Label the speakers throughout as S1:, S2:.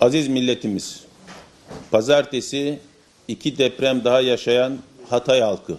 S1: Aziz milletimiz, pazartesi iki deprem daha yaşayan Hatay halkı,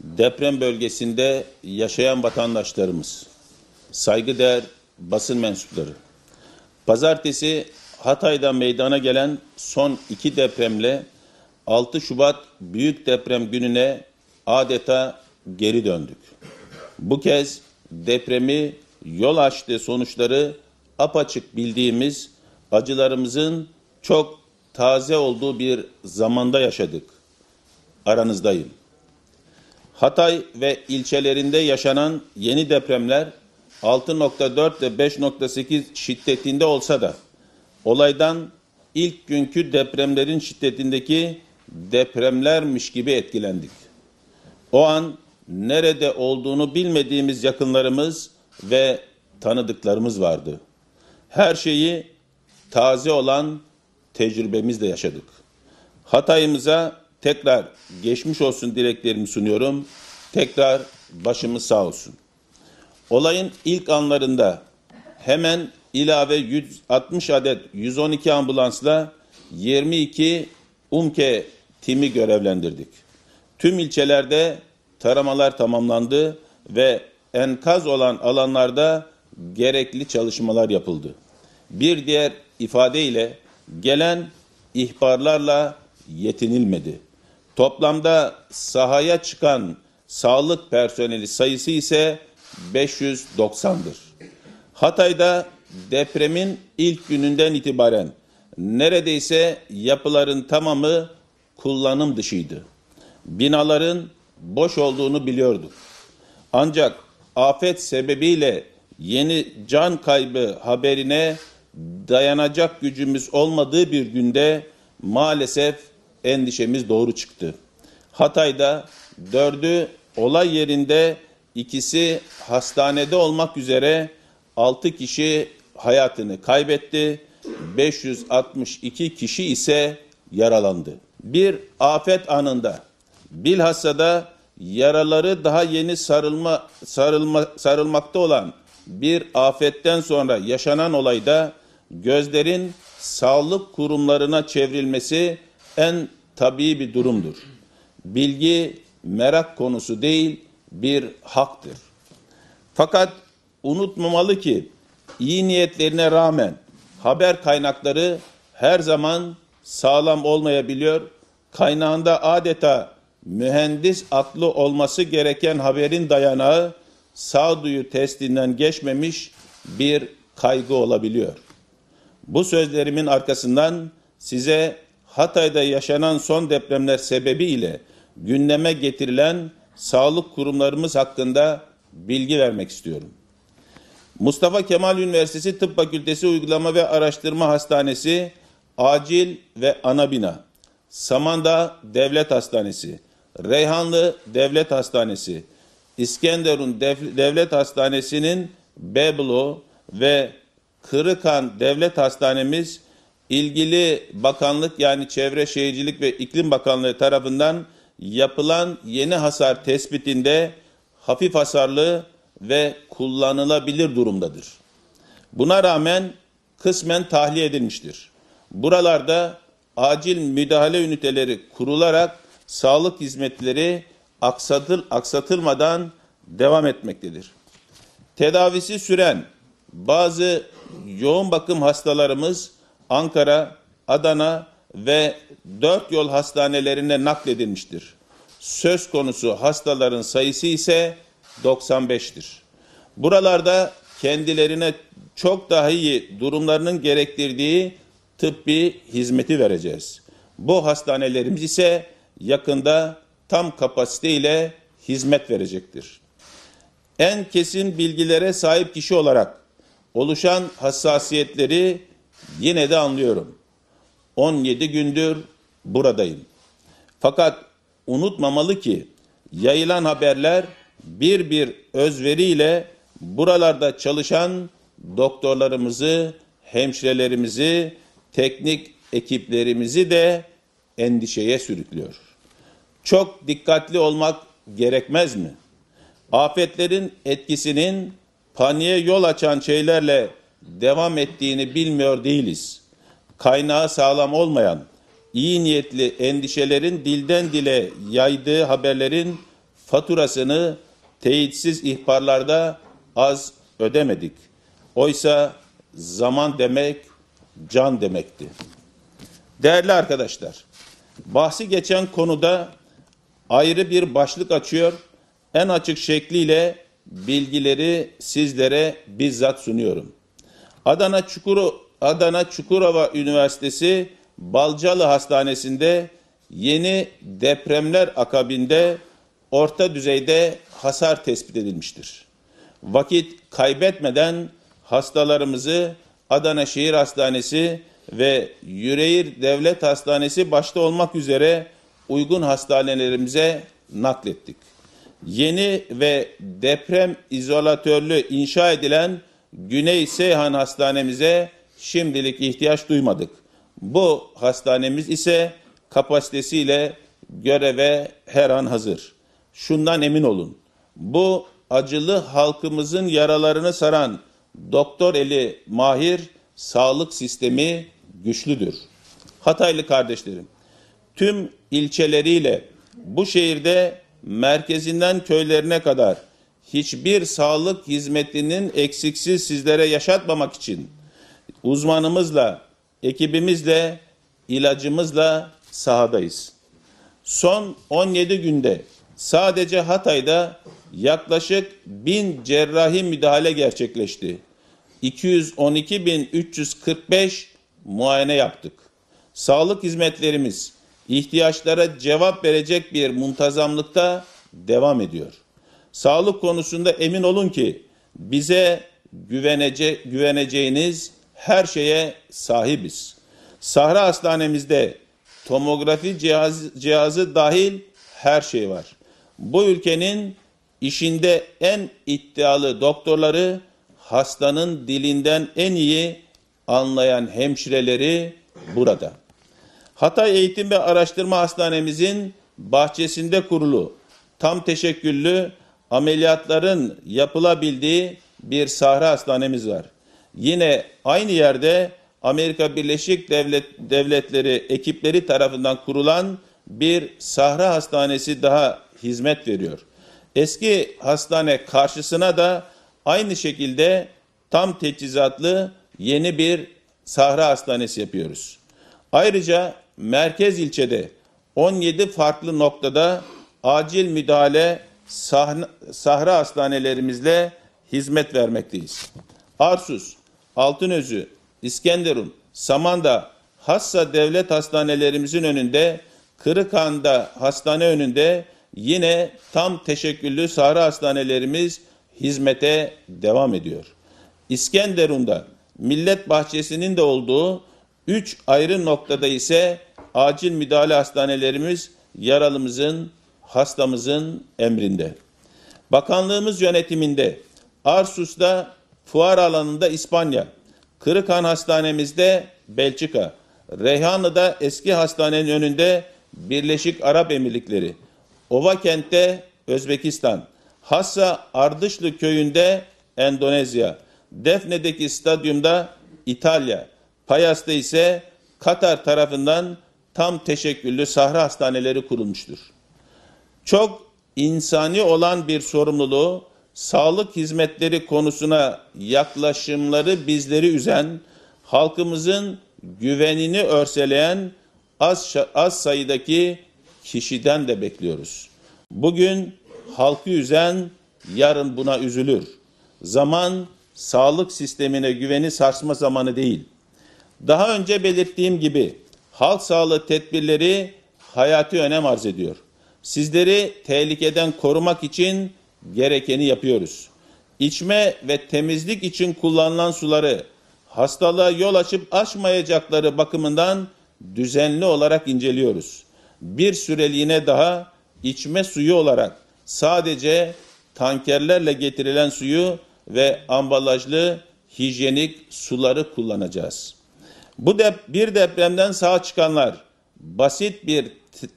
S1: deprem bölgesinde yaşayan vatandaşlarımız, saygıdeğer basın mensupları, pazartesi Hatay'da meydana gelen son iki depremle 6 Şubat büyük deprem gününe adeta geri döndük. Bu kez depremi yol açtı sonuçları apaçık bildiğimiz acılarımızın çok taze olduğu bir zamanda yaşadık. Aranızdayım. Hatay ve ilçelerinde yaşanan yeni depremler 6.4 ve 5.8 şiddetinde olsa da olaydan ilk günkü depremlerin şiddetindeki depremlermiş gibi etkilendik. O an nerede olduğunu bilmediğimiz yakınlarımız ve tanıdıklarımız vardı. Her şeyi taze olan tecrübemizle yaşadık. Hatay'ımıza tekrar geçmiş olsun dileklerimi sunuyorum. Tekrar başımız sağ olsun. Olayın ilk anlarında hemen ilave 160 adet 112 ambulansla 22 UMKE timi görevlendirdik. Tüm ilçelerde taramalar tamamlandı ve enkaz olan alanlarda gerekli çalışmalar yapıldı. Bir diğer ifadeyle gelen ihbarlarla yetinilmedi. Toplamda sahaya çıkan sağlık personeli sayısı ise 590'dır. Hatay'da depremin ilk gününden itibaren neredeyse yapıların tamamı kullanım dışıydı. Binaların boş olduğunu biliyorduk. Ancak afet sebebiyle yeni can kaybı haberine dayanacak gücümüz olmadığı bir günde maalesef endişemiz doğru çıktı. Hatay'da dördü olay yerinde ikisi hastanede olmak üzere 6 kişi hayatını kaybetti. 562 kişi ise yaralandı. Bir afet anında bilhassa da yaraları daha yeni sarılma, sarılma, sarılmakta olan bir afetten sonra yaşanan olayda gözlerin sağlık kurumlarına çevrilmesi en tabii bir durumdur. Bilgi merak konusu değil, bir haktır. Fakat unutmamalı ki iyi niyetlerine rağmen haber kaynakları her zaman sağlam olmayabiliyor. Kaynağında adeta mühendis aklı olması gereken haberin dayanağı sağduyu testinden geçmemiş bir kaygı olabiliyor. Bu sözlerimin arkasından size Hatay'da yaşanan son depremler sebebiyle gündeme getirilen sağlık kurumlarımız hakkında bilgi vermek istiyorum. Mustafa Kemal Üniversitesi Tıp Fakültesi Uygulama ve Araştırma Hastanesi Acil ve Ana Bina, Samanda Devlet Hastanesi, Reyhanlı Devlet Hastanesi, İskenderun Devlet Hastanesi'nin Beblo ve Kırıkan Devlet Hastanemiz ilgili bakanlık yani Çevre Şehircilik ve İklim Bakanlığı tarafından yapılan yeni hasar tespitinde hafif hasarlı ve kullanılabilir durumdadır. Buna rağmen kısmen tahliye edilmiştir. Buralarda acil müdahale üniteleri kurularak sağlık hizmetleri aksatıl, aksatılmadan devam etmektedir. Tedavisi süren bazı yoğun bakım hastalarımız Ankara, Adana ve dört yol hastanelerine nakledilmiştir. Söz konusu hastaların sayısı ise 95'tir. Buralarda kendilerine çok daha iyi durumlarının gerektirdiği tıbbi hizmeti vereceğiz. Bu hastanelerimiz ise yakında tam kapasiteyle hizmet verecektir. En kesin bilgilere sahip kişi olarak oluşan hassasiyetleri yine de anlıyorum. 17 gündür buradayım. Fakat unutmamalı ki yayılan haberler bir bir özveriyle buralarda çalışan doktorlarımızı, hemşirelerimizi, teknik ekiplerimizi de endişeye sürüklüyor. Çok dikkatli olmak gerekmez mi? Afetlerin etkisinin paniğe yol açan şeylerle devam ettiğini bilmiyor değiliz. Kaynağı sağlam olmayan, iyi niyetli endişelerin dilden dile yaydığı haberlerin faturasını teyitsiz ihbarlarda az ödemedik. Oysa zaman demek can demekti. Değerli arkadaşlar, bahsi geçen konuda ayrı bir başlık açıyor. En açık şekliyle bilgileri sizlere bizzat sunuyorum. Adana Çukur Adana Çukurova Üniversitesi Balcalı Hastanesi'nde yeni depremler akabinde orta düzeyde hasar tespit edilmiştir. Vakit kaybetmeden hastalarımızı Adana Şehir Hastanesi ve Yüreğir Devlet Hastanesi başta olmak üzere uygun hastanelerimize naklettik yeni ve deprem izolatörlü inşa edilen Güney Seyhan Hastanemize şimdilik ihtiyaç duymadık. Bu hastanemiz ise kapasitesiyle göreve her an hazır. Şundan emin olun. Bu acılı halkımızın yaralarını saran doktor eli mahir sağlık sistemi güçlüdür. Hataylı kardeşlerim, tüm ilçeleriyle bu şehirde merkezinden köylerine kadar hiçbir sağlık hizmetinin eksiksiz sizlere yaşatmamak için uzmanımızla, ekibimizle, ilacımızla sahadayız. Son 17 günde sadece Hatay'da yaklaşık 1000 cerrahi müdahale gerçekleşti. 212.345 muayene yaptık. Sağlık hizmetlerimiz ihtiyaçlara cevap verecek bir muntazamlıkta devam ediyor. Sağlık konusunda emin olun ki bize güvenece, güveneceğiniz her şeye sahibiz. Sahra Hastanemizde tomografi cihaz, cihazı dahil her şey var. Bu ülkenin işinde en iddialı doktorları, hastanın dilinden en iyi anlayan hemşireleri burada. Hatay Eğitim ve Araştırma Hastanemizin bahçesinde kurulu tam teşekküllü ameliyatların yapılabildiği bir sahra hastanemiz var. Yine aynı yerde Amerika Birleşik Devlet Devletleri ekipleri tarafından kurulan bir sahra hastanesi daha hizmet veriyor. Eski hastane karşısına da aynı şekilde tam teçhizatlı yeni bir sahra hastanesi yapıyoruz. Ayrıca merkez ilçede 17 farklı noktada acil müdahale sahne, sahra hastanelerimizle hizmet vermekteyiz. Arsus, Altınözü, İskenderun, Samanda, Hassa devlet hastanelerimizin önünde, Kırıkan'da hastane önünde yine tam teşekküllü sahra hastanelerimiz hizmete devam ediyor. İskenderun'da Millet Bahçesi'nin de olduğu 3 ayrı noktada ise acil müdahale hastanelerimiz yaralımızın, hastamızın emrinde. Bakanlığımız yönetiminde Arsus'ta fuar alanında İspanya, Kırıkhan Hastanemizde Belçika, Reyhanlı'da eski hastanenin önünde Birleşik Arap Emirlikleri, Ovakent'te Özbekistan, Hassa Ardışlı köyünde Endonezya, Defne'deki stadyumda İtalya, Payas'ta ise Katar tarafından tam teşekküllü sahra hastaneleri kurulmuştur. Çok insani olan bir sorumluluğu sağlık hizmetleri konusuna yaklaşımları bizleri üzen, halkımızın güvenini örseleyen az, az sayıdaki kişiden de bekliyoruz. Bugün halkı üzen yarın buna üzülür. Zaman sağlık sistemine güveni sarsma zamanı değil. Daha önce belirttiğim gibi halk sağlığı tedbirleri hayati önem arz ediyor. Sizleri tehlikeden korumak için gerekeni yapıyoruz. İçme ve temizlik için kullanılan suları hastalığa yol açıp açmayacakları bakımından düzenli olarak inceliyoruz. Bir süreliğine daha içme suyu olarak sadece tankerlerle getirilen suyu ve ambalajlı hijyenik suları kullanacağız.'' Bu dep bir depremden sağ çıkanlar basit bir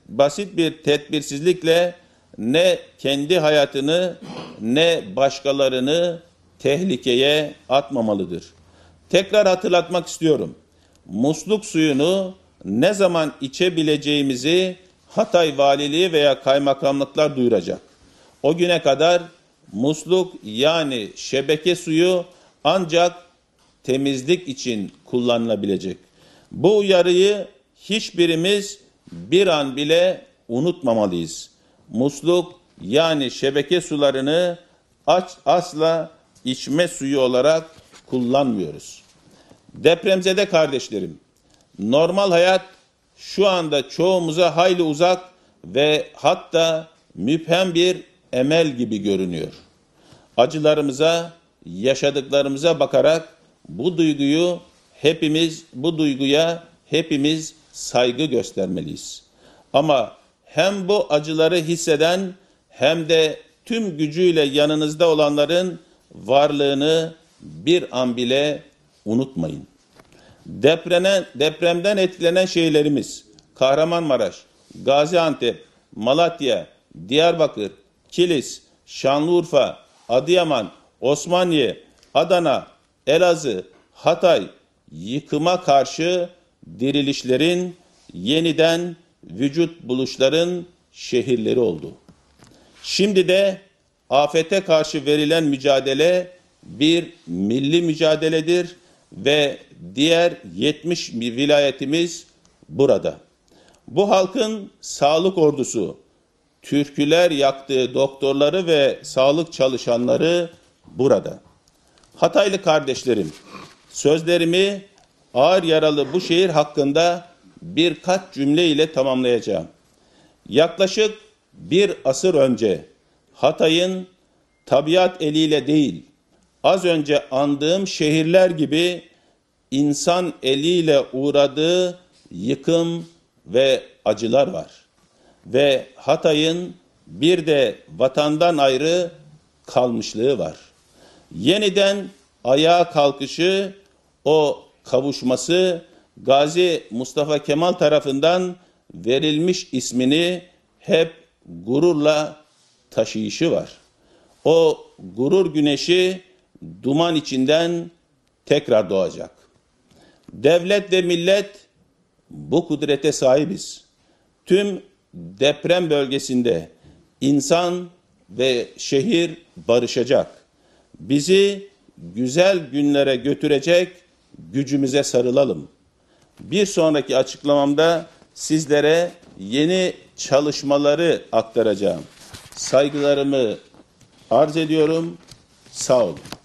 S1: basit bir tedbirsizlikle ne kendi hayatını ne başkalarını tehlikeye atmamalıdır. Tekrar hatırlatmak istiyorum. Musluk suyunu ne zaman içebileceğimizi Hatay Valiliği veya kaymakamlıklar duyuracak. O güne kadar musluk yani şebeke suyu ancak temizlik için kullanılabilecek. Bu uyarıyı hiçbirimiz bir an bile unutmamalıyız. Musluk yani şebeke sularını aç, asla içme suyu olarak kullanmıyoruz. Depremzede kardeşlerim, normal hayat şu anda çoğumuza hayli uzak ve hatta müphem bir emel gibi görünüyor. Acılarımıza, yaşadıklarımıza bakarak bu duyguyu hepimiz, bu duyguya hepimiz saygı göstermeliyiz. Ama hem bu acıları hisseden hem de tüm gücüyle yanınızda olanların varlığını bir an bile unutmayın. Deprene, depremden etkilenen şehirlerimiz Kahramanmaraş, Gaziantep, Malatya, Diyarbakır, Kilis, Şanlıurfa, Adıyaman, Osmaniye, Adana, Elazığ, Hatay yıkıma karşı dirilişlerin, yeniden vücut buluşların şehirleri oldu. Şimdi de afete karşı verilen mücadele bir milli mücadeledir ve diğer 70 vilayetimiz burada. Bu halkın sağlık ordusu, türküler yaktığı doktorları ve sağlık çalışanları burada. Hataylı kardeşlerim, sözlerimi ağır yaralı bu şehir hakkında birkaç cümle ile tamamlayacağım. Yaklaşık bir asır önce Hatay'ın tabiat eliyle değil, az önce andığım şehirler gibi insan eliyle uğradığı yıkım ve acılar var. Ve Hatay'ın bir de vatandan ayrı kalmışlığı var yeniden ayağa kalkışı, o kavuşması Gazi Mustafa Kemal tarafından verilmiş ismini hep gururla taşıyışı var. O gurur güneşi duman içinden tekrar doğacak. Devlet ve millet bu kudrete sahibiz. Tüm deprem bölgesinde insan ve şehir barışacak bizi güzel günlere götürecek gücümüze sarılalım. Bir sonraki açıklamamda sizlere yeni çalışmaları aktaracağım. Saygılarımı arz ediyorum. Sağ olun.